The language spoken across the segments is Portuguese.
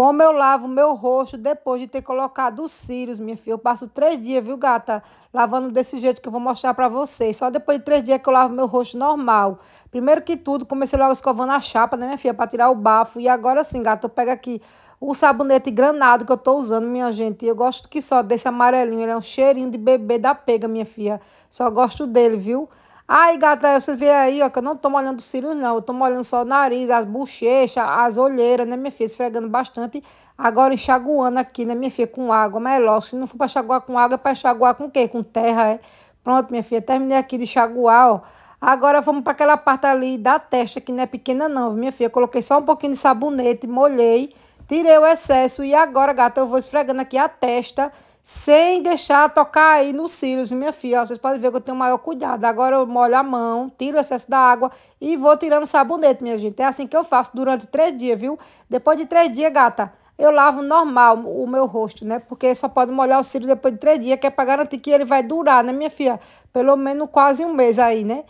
Como eu lavo meu rosto depois de ter colocado os cílios, minha filha. Eu passo três dias, viu, gata? Lavando desse jeito que eu vou mostrar pra vocês. Só depois de três dias que eu lavo meu rosto normal. Primeiro que tudo, comecei logo escovando a chapa, né, minha filha? Pra tirar o bafo. E agora sim, gata, eu pego aqui o sabonete granado que eu tô usando, minha gente. E Eu gosto que só desse amarelinho. Ele é um cheirinho de bebê da pega, minha filha. Só gosto dele, viu? Aí, gata, vocês veem aí, ó, que eu não tô molhando os cílios, não. Eu tô molhando só o nariz, as bochechas, as olheiras, né, minha filha? Esfregando bastante. Agora enxaguando aqui, né, minha filha? Com água, mas é logo. Se não for pra enxaguar com água, é pra enxaguar com o quê? Com terra, é? Pronto, minha filha, terminei aqui de enxaguar, ó. Agora vamos para aquela parte ali da testa, que não é pequena não, minha filha. coloquei só um pouquinho de sabonete, molhei, tirei o excesso. E agora, gata, eu vou esfregando aqui a testa sem deixar tocar aí nos cílios, minha filha. Ó, vocês podem ver que eu tenho o maior cuidado. Agora eu molho a mão, tiro o excesso da água e vou tirando o sabonete, minha gente. É assim que eu faço durante três dias, viu? Depois de três dias, gata, eu lavo normal o meu rosto, né? Porque só pode molhar o cílio depois de três dias, que é pra garantir que ele vai durar, né, minha filha? Pelo menos quase um mês aí, né?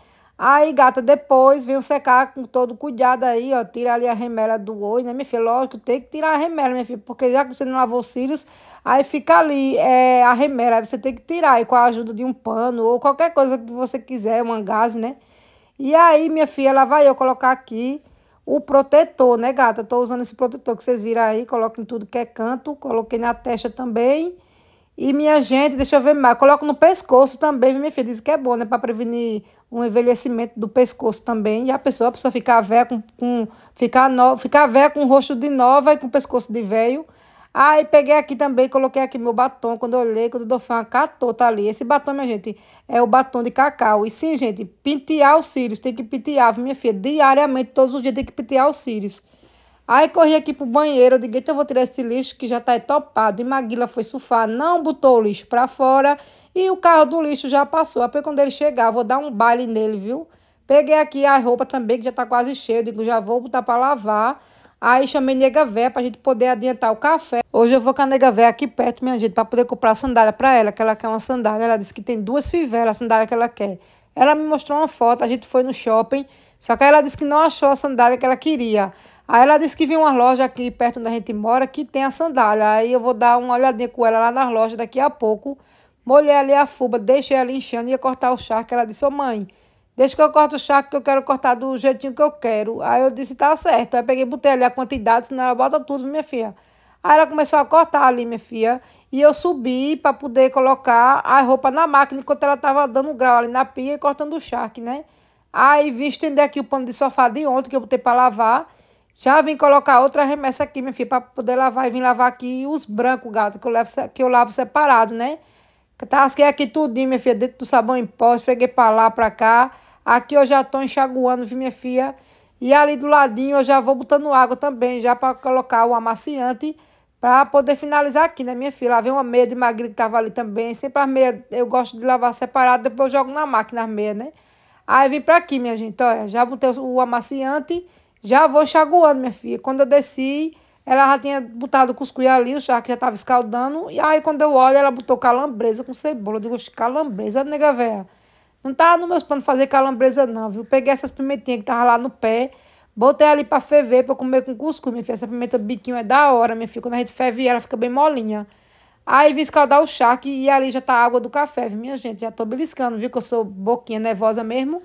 Aí, gata, depois vem secar com todo cuidado aí, ó. Tira ali a remela do olho, né, minha filha? Lógico, tem que tirar a remela, minha filha. Porque já que você não lavou os cílios, aí fica ali é, a remela. Aí você tem que tirar aí com a ajuda de um pano ou qualquer coisa que você quiser, uma gás, né? E aí, minha filha, ela vai eu colocar aqui o protetor, né, gata? Eu tô usando esse protetor que vocês viram aí. Coloca em tudo que é canto. Coloquei na testa também. E minha gente, deixa eu ver mais, coloco no pescoço também, minha filha, diz que é bom, né, para prevenir um envelhecimento do pescoço também. E a pessoa, a pessoa ficar velha com, com ficar no, ficar velha com o rosto de nova e com o pescoço de velho. Aí ah, peguei aqui também, coloquei aqui meu batom. Quando eu olhei, quando o Dofan catou, tá ali. Esse batom, minha gente, é o batom de cacau. E sim, gente, pentear os cílios. Tem que pentear, minha filha. Diariamente, todos os dias tem que pentear os cílios. Aí corri aqui pro banheiro, eu digo, então eu vou tirar esse lixo que já tá topado. E Maguila foi surfar, não botou o lixo pra fora e o carro do lixo já passou. Até quando ele chegar, vou dar um baile nele, viu? Peguei aqui a roupa também, que já tá quase cheia, eu digo, já vou botar pra lavar. Aí chamei nega véia pra gente poder adiantar o café. Hoje eu vou com a nega véia aqui perto, minha gente, pra poder comprar sandália pra ela, que ela quer uma sandália. Ela disse que tem duas fivelas, a sandália que ela quer. Ela me mostrou uma foto, a gente foi no shopping só que aí ela disse que não achou a sandália que ela queria. Aí ela disse que viu uma loja aqui perto onde a gente mora que tem a sandália. Aí eu vou dar uma olhadinha com ela lá na loja daqui a pouco. Molhei ali a fuba, deixei ela inchando e ia cortar o charque Ela disse, ô oh, mãe, deixa que eu corto o charque que eu quero cortar do jeitinho que eu quero. Aí eu disse, tá certo. Aí peguei, botei ali a quantidade, senão ela bota tudo, minha filha. Aí ela começou a cortar ali, minha filha. E eu subi para poder colocar a roupa na máquina enquanto ela estava dando grau ali na pia e cortando o charque, né? Aí vim estender aqui o pano de sofá de ontem que eu botei para lavar. Já vim colocar outra remessa aqui, minha filha, para poder lavar. E vim lavar aqui os brancos, gato, que eu, levo, que eu lavo separado, né? Tasquei tá, é aqui tudinho, minha filha, dentro do sabão em pó, esfreguei para lá, para cá. Aqui eu já tô enxaguando, viu, minha filha? E ali do ladinho eu já vou botando água também, já para colocar o amaciante, para poder finalizar aqui, né, minha filha? Lavei uma meia de magrinha que tava ali também. Sempre as meias eu gosto de lavar separado, depois eu jogo na máquina as meias, né? Aí vim para aqui, minha gente, olha, já botei o amaciante, já vou chaguando, minha filha. Quando eu desci, ela já tinha botado o cuscuz ali, o chá que já estava escaldando. E aí, quando eu olho, ela botou calambresa com cebola. Eu digo, calambresa, nega véia. Não tá nos meus planos fazer calambresa, não, viu? Peguei essas pimentinhas que tava lá no pé, botei ali para ferver, para comer com cuscuz, minha filha. Essa pimenta biquinho é da hora, minha filha. Quando a gente ferve ela, fica bem molinha. Aí vim escaldar o charque e ali já tá a água do café, viu, minha gente? Já tô beliscando, viu? Que eu sou boquinha nervosa mesmo.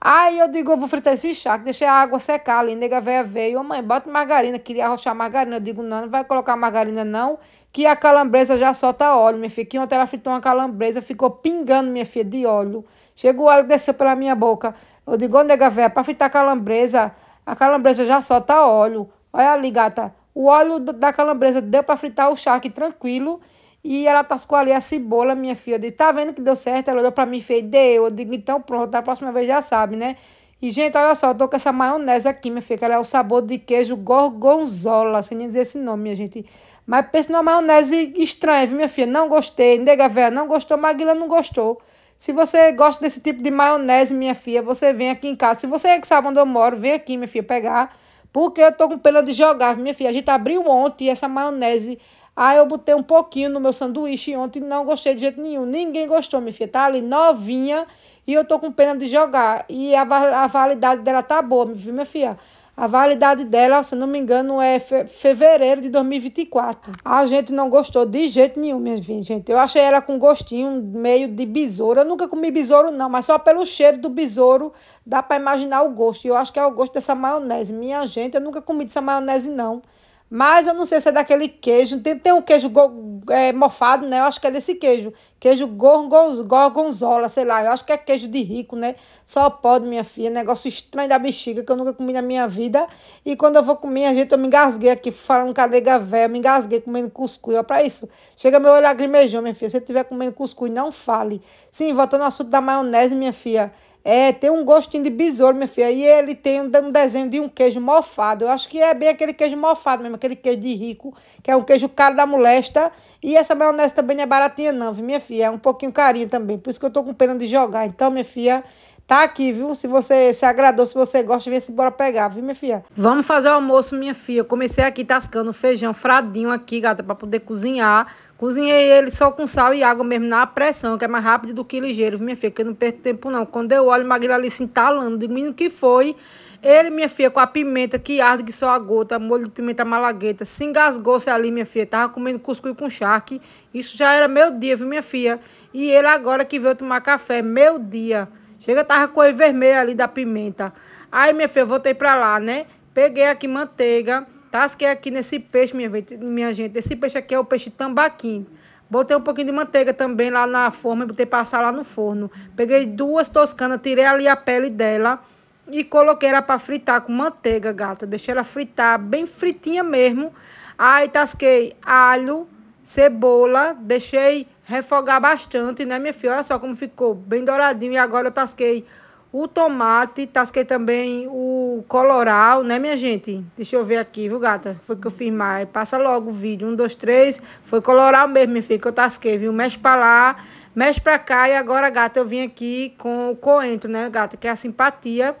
Aí eu digo, eu vou fritar esse charque, deixei a água secar ali, nega velha veio. Ô mãe, bota margarina, queria arrochar margarina. Eu digo, não, não vai colocar margarina não, que a calambresa já solta óleo, minha filha. Que ontem ela fritou uma calambresa, ficou pingando, minha filha, de óleo. Chegou o óleo, desceu pela minha boca. Eu digo, ô nega velha, pra fritar calambresa, a calambresa já solta óleo. Olha ali, gata, o óleo da calambresa deu pra fritar o charque tranquilo e ela tascou ali a cebola, minha filha. Eu disse, tá vendo que deu certo? Ela olhou pra mim e fez, deu. Eu digo, então pronto, da próxima vez já sabe, né? E, gente, olha só, eu tô com essa maionese aqui, minha filha, que ela é o sabor de queijo gorgonzola, sem nem dizer esse nome, minha gente. Mas pensa numa maionese estranha, viu, minha filha? Não gostei, nega velha, não gostou, Maguila não gostou. Se você gosta desse tipo de maionese, minha filha, você vem aqui em casa. Se você é que sabe onde eu moro, vem aqui, minha filha, pegar. Porque eu tô com pena de jogar, minha filha. A gente abriu ontem essa maionese ah, eu botei um pouquinho no meu sanduíche ontem e não gostei de jeito nenhum. Ninguém gostou, minha filha. Tá ali novinha e eu tô com pena de jogar. E a, a validade dela tá boa, viu, minha filha? A validade dela, se não me engano, é fe fevereiro de 2024. A gente não gostou de jeito nenhum, minha gente. Eu achei ela com gostinho meio de besouro. Eu nunca comi besouro, não, mas só pelo cheiro do besouro dá para imaginar o gosto. E eu acho que é o gosto dessa maionese. Minha gente, eu nunca comi dessa maionese, não. Mas eu não sei se é daquele queijo. Tem, tem um queijo go, é, mofado, né? Eu acho que é desse queijo. Queijo gorgonzola, sei lá. Eu acho que é queijo de rico, né? Só pode, minha filha. É negócio estranho da bexiga que eu nunca comi na minha vida. E quando eu vou comer, a gente, eu me engasguei aqui falando cadega velha. Me engasguei comendo cuscuz. olha pra isso. Chega meu olho lagrimejou, minha filha. Se você estiver comendo cuscuz, não fale. Sim, voltando ao assunto da maionese, minha filha. É, tem um gostinho de besouro, minha filha. E ele tem um, um desenho de um queijo mofado. Eu acho que é bem aquele queijo mofado mesmo, aquele queijo de rico, que é um queijo caro da molesta. E essa maionese também não é baratinha, não, viu, minha filha? É um pouquinho carinho também. Por isso que eu tô com pena de jogar. Então, minha filha, Tá aqui, viu? Se você se agradou, se você gosta, vem se bora pegar, viu, minha filha? Vamos fazer o almoço, minha filha. Eu comecei aqui tascando feijão fradinho aqui, gata, para poder cozinhar. Cozinhei ele só com sal e água mesmo, na pressão, que é mais rápido do que ligeiro, viu, minha filha? Que eu não perco tempo, não. Quando eu olho, o Magrila ali se entalando. Digo, o que foi? Ele, minha filha, com a pimenta que arde que só a gota, molho de pimenta malagueta, se engasgou-se ali, minha filha. Tava comendo cuscuz com charque. Isso já era meu dia, viu, minha filha? E ele agora que veio tomar café, meu dia. Chega, tava cor vermelha ali da pimenta. Aí, minha filha, eu voltei pra lá, né? Peguei aqui manteiga, tasquei aqui nesse peixe, minha, minha gente. Esse peixe aqui é o peixe tambaquim. Botei um pouquinho de manteiga também lá na forma e botei passar lá no forno. Peguei duas toscanas, tirei ali a pele dela e coloquei ela para fritar com manteiga, gata. Deixei ela fritar bem fritinha mesmo. Aí tasquei alho, cebola, deixei refogar bastante, né, minha filha? Olha só como ficou, bem douradinho. E agora eu tasquei o tomate, tasquei também o coloral, né, minha gente? Deixa eu ver aqui, viu, gata? Foi que eu fiz mais. Passa logo o vídeo. Um, dois, três. Foi coloral mesmo, minha filha, que eu tasquei, viu? Mexe pra lá, mexe pra cá. E agora, gata, eu vim aqui com o coentro, né, gata? Que é a simpatia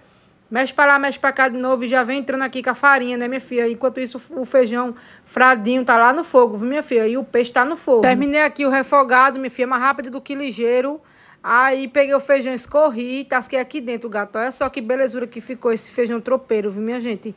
Mexe pra lá, mexe pra cá de novo e já vem entrando aqui com a farinha, né, minha filha? Enquanto isso, o feijão fradinho tá lá no fogo, viu, minha filha? E o peixe tá no fogo. Terminei aqui o refogado, minha filha, mais rápido do que ligeiro. Aí peguei o feijão, escorri, tasquei aqui dentro, gato. Olha só que belezura que ficou esse feijão tropeiro, viu, minha gente?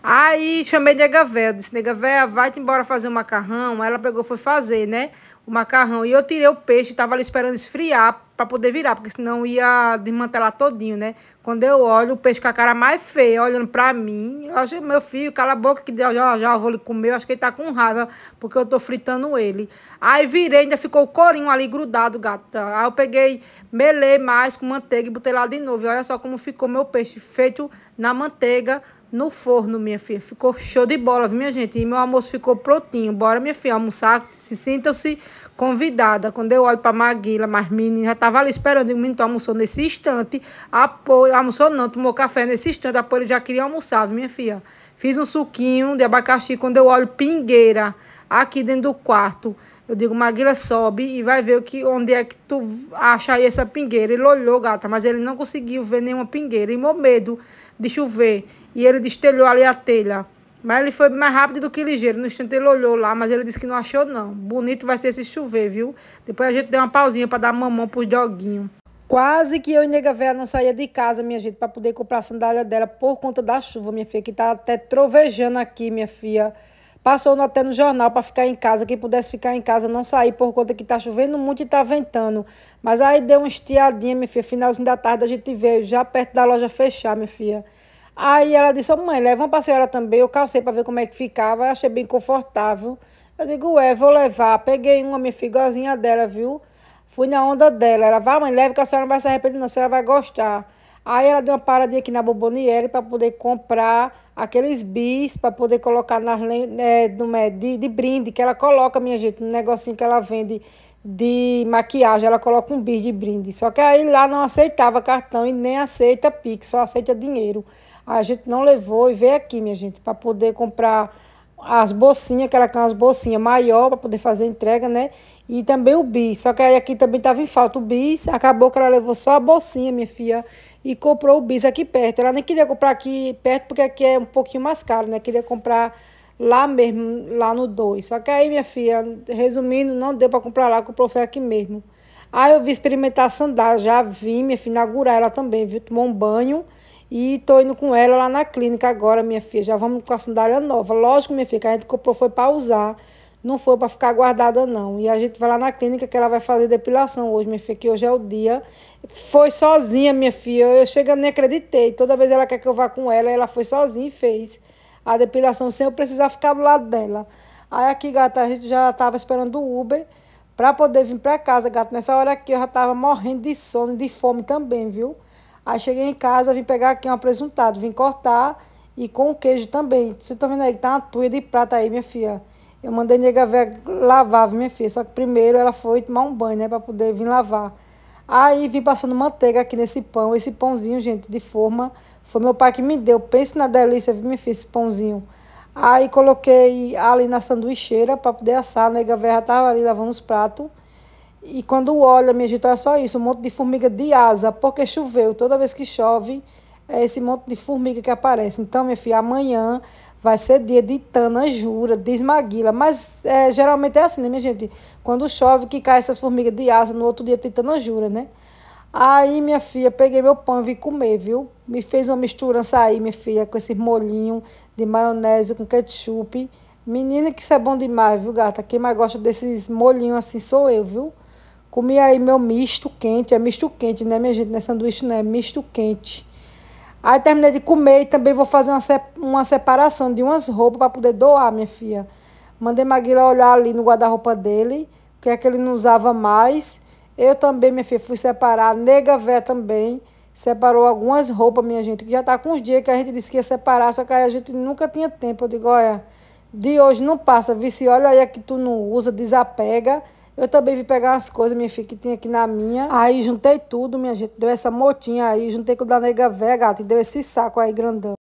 Aí chamei nega véia, disse, nega véia, vai-te embora fazer o macarrão. Aí ela pegou, foi fazer, né? o macarrão. E eu tirei o peixe, estava ali esperando esfriar para poder virar, porque senão ia desmantelar todinho, né? Quando eu olho o peixe com a cara mais feia, olhando para mim, eu acho, meu filho, cala a boca que já, já vou lhe comer, eu acho que ele tá com raiva, porque eu tô fritando ele. Aí virei, ainda ficou o corinho ali grudado, gato Aí eu peguei, melei mais com manteiga e botei lá de novo. E olha só como ficou meu peixe feito na manteiga, no forno, minha filha. Ficou show de bola, viu, minha gente? E meu almoço ficou prontinho. Bora, minha filha, almoçar. Se sintam-se convidada. Quando eu olho para Maguila, mas menina já estava ali esperando. O menino almoçou nesse instante. Apoio, almoçou não, tomou café nesse instante. Apoio ele já queria almoçar, minha filha. Fiz um suquinho de abacaxi. Quando eu olho, pingueira aqui dentro do quarto. Eu digo, Maguila, sobe e vai ver o que, onde é que tu acha aí essa pingueira. Ele olhou, gata, mas ele não conseguiu ver nenhuma pingueira. E meu medo de chover. E ele destelhou ali a telha. Mas ele foi mais rápido do que ligeiro. No instante ele olhou lá, mas ele disse que não achou, não. Bonito vai ser esse chover, viu? Depois a gente deu uma pausinha para dar mamão pros doguinhos. Quase que eu e Nega Véia não saía de casa, minha gente, para poder comprar a sandália dela por conta da chuva, minha filha, que tá até trovejando aqui, minha filha. Passou até no jornal para ficar em casa, quem pudesse ficar em casa não sair por conta que tá chovendo muito e tá ventando. Mas aí deu uma estiadinha, minha filha, finalzinho da tarde a gente veio já perto da loja fechar, minha filha. Aí ela disse, ô oh, mãe, leva uma pra senhora também. Eu calcei para ver como é que ficava, achei bem confortável. Eu digo, é, vou levar. Peguei uma, minha figurzinha dela, viu? Fui na onda dela. Ela, vai, mãe, leva que a senhora não vai se arrepender, não. A senhora vai gostar. Aí ela deu uma paradinha aqui na Bobonieri para poder comprar aqueles bis para poder colocar nas, é, de, de brinde, que ela coloca, minha gente, no um negocinho que ela vende de maquiagem, ela coloca um bis de brinde. Só que aí lá não aceitava cartão e nem aceita Pix, só aceita dinheiro. A gente não levou e veio aqui, minha gente, para poder comprar as bolsinhas, que era aquelas bolsinhas maior para poder fazer entrega, né? E também o bis. Só que aí aqui também tava em falta o bis. Acabou que ela levou só a bolsinha, minha filha, e comprou o bis aqui perto. Ela nem queria comprar aqui perto porque aqui é um pouquinho mais caro, né? Queria comprar lá mesmo, lá no 2. Só que aí, minha filha, resumindo, não deu para comprar lá, comprou foi aqui mesmo. Aí eu vi experimentar a sandália, já vi, minha filha, inaugurar ela também, viu? Tomou um banho e tô indo com ela lá na clínica agora, minha filha. Já vamos com a sandália nova. Lógico, minha filha, que a gente comprou foi para usar. Não foi para ficar guardada, não. E a gente vai lá na clínica que ela vai fazer depilação hoje, minha filha, que hoje é o dia. Foi sozinha, minha filha. Eu chega nem acreditei. Toda vez ela quer que eu vá com ela, ela foi sozinha e fez a depilação sem eu precisar ficar do lado dela. Aí aqui, gata, a gente já tava esperando o Uber para poder vir para casa, gata. Nessa hora aqui eu já tava morrendo de sono e de fome também, viu? Aí cheguei em casa, vim pegar aqui um apresentado, vim cortar e com o queijo também. Você estão tá vendo aí, que tá uma tuia de prata aí, minha filha. Eu mandei a nega ver lavar, minha filha. Só que primeiro ela foi tomar um banho, né, pra poder vir lavar. Aí vim passando manteiga aqui nesse pão. Esse pãozinho, gente, de forma, foi meu pai que me deu. Pense na delícia, minha filha, esse pãozinho. Aí coloquei ali na sanduicheira para poder assar. A nega velha tava ali lavando os pratos. E quando olha, minha gente, olha é só isso, um monte de formiga de asa, porque choveu. Toda vez que chove, é esse monte de formiga que aparece. Então, minha filha, amanhã vai ser dia de tana, jura, de esmaguila. Mas é, geralmente é assim, né, minha gente? Quando chove, que cai essas formigas de asa, no outro dia tem tana, jura, né? Aí, minha filha, peguei meu pão e vim comer, viu? Me fez uma misturança aí, minha filha, com esses molhinhos de maionese com ketchup. Menina, que isso é bom demais, viu, gata? Quem mais gosta desses molhinhos assim sou eu, viu? Comi aí meu misto quente. É misto quente, né, minha gente? Não é sanduíche, não. É misto quente. Aí terminei de comer e também vou fazer uma, se uma separação de umas roupas para poder doar, minha filha. Mandei Maguila olhar ali no guarda-roupa dele, o que é que ele não usava mais. Eu também, minha filha, fui separar. A nega Vé também separou algumas roupas, minha gente, que já tá com uns dias que a gente disse que ia separar, só que a gente nunca tinha tempo. Eu digo, olha, de hoje não passa, vice, olha aí a que tu não usa, desapega eu também vim pegar as coisas, minha filha, que tinha aqui na minha. Aí juntei tudo, minha gente. Deu essa motinha aí, juntei com o da nega velha, gata, e deu esse saco aí grandão.